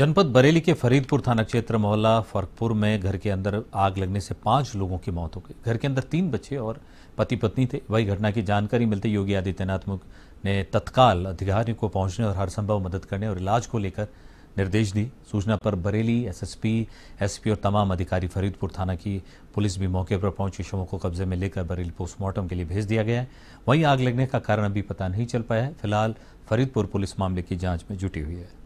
जनपद बरेली के फरीदपुर थाना क्षेत्र मोहल्ला फर्कपुर में घर के अंदर आग लगने से पांच लोगों की मौत हो गई घर के अंदर तीन बच्चे और पति पत्नी थे वही घटना की जानकारी मिलते योगी आदित्यनाथ ने तत्काल अधिकारियों को पहुंचने और हर संभव मदद करने और इलाज को लेकर निर्देश दी सूचना पर बरेली एसएसपी एसपी और तमाम अधिकारी फरीदपुर थाना की पुलिस भी मौके पर पहुंची शवों को कब्जे में लेकर बरेली पोस्टमार्टम के लिए भेज दिया गया है वहीं आग लगने का कारण अभी पता नहीं चल पाया है फिलहाल फरीदपुर पुलिस मामले की जाँच में जुटी हुई है